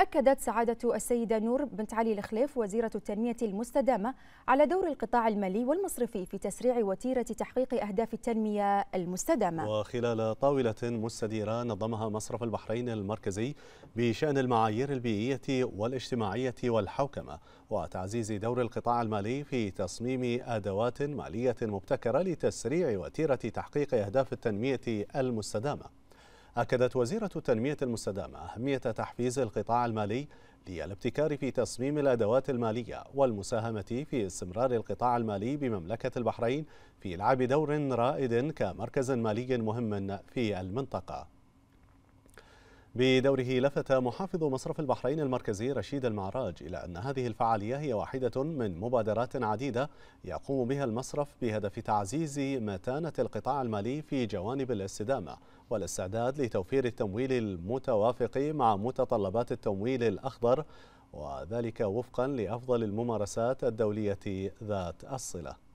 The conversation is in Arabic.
أكدت سعادة السيدة نور بنت علي الخليف وزيرة التنمية المستدامة على دور القطاع المالي والمصرفي في تسريع وتيرة تحقيق أهداف التنمية المستدامة وخلال طاولة مستديرة نظمها مصرف البحرين المركزي بشأن المعايير البيئية والاجتماعية والحوكمة وتعزيز دور القطاع المالي في تصميم أدوات مالية مبتكرة لتسريع وتيرة تحقيق أهداف التنمية المستدامة أكدت وزيرة التنمية المستدامة أهمية تحفيز القطاع المالي للابتكار في تصميم الأدوات المالية والمساهمة في استمرار القطاع المالي بمملكة البحرين في لعب دور رائد كمركز مالي مهم في المنطقة بدوره لفت محافظ مصرف البحرين المركزي رشيد المعراج إلى أن هذه الفعالية هي واحدة من مبادرات عديدة يقوم بها المصرف بهدف تعزيز متانة القطاع المالي في جوانب الاستدامة والاستعداد لتوفير التمويل المتوافق مع متطلبات التمويل الأخضر وذلك وفقا لأفضل الممارسات الدولية ذات الصلة